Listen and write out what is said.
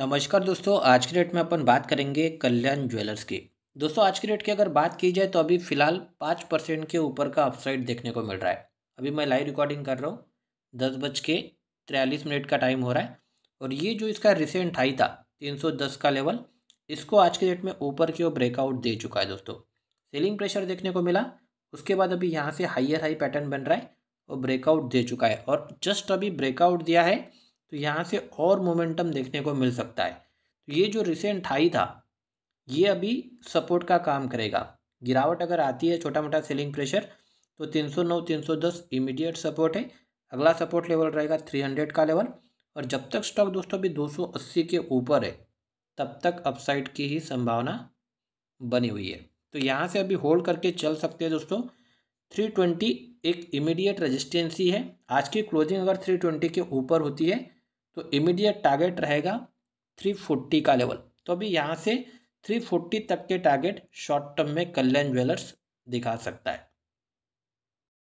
नमस्कार दोस्तों आज के डेट में अपन बात करेंगे कल्याण ज्वेलर्स की दोस्तों आज के डेट की अगर बात की जाए तो अभी फिलहाल पाँच परसेंट के ऊपर का अपसाइड देखने को मिल रहा है अभी मैं लाइव रिकॉर्डिंग कर रहा हूँ दस बज के त्रियालीस मिनट का टाइम हो रहा है और ये जो इसका रिसेंट हाई था तीन सौ दस का लेवल इसको आज के डेट में ऊपर की ओर ब्रेकआउट दे चुका है दोस्तों सेलिंग प्रेशर देखने को मिला उसके बाद अभी यहाँ से हाइयर हाई पैटर्न बन रहा है और ब्रेकआउट दे चुका है और जस्ट अभी ब्रेकआउट दिया है तो यहाँ से और मोमेंटम देखने को मिल सकता है तो ये जो रिसेंट हाई था ये अभी सपोर्ट का काम करेगा गिरावट अगर आती है छोटा मोटा सेलिंग प्रेशर तो 309 310 इमीडिएट सपोर्ट है अगला सपोर्ट लेवल रहेगा 300 का लेवल और जब तक स्टॉक दोस्तों अभी 280 के ऊपर है तब तक अपसाइड की ही संभावना बनी हुई है तो यहाँ से अभी होल्ड करके चल सकते हैं दोस्तों 320 एक इमीडिएट रेजिस्टेंसी है आज की क्लोजिंग अगर 320 के ऊपर होती है तो इमीडिएट टारगेट रहेगा 340 का लेवल तो अभी यहाँ से 340 तक के टारगेट शॉर्ट टर्म में कल्याण ज्वेलर्स दिखा सकता है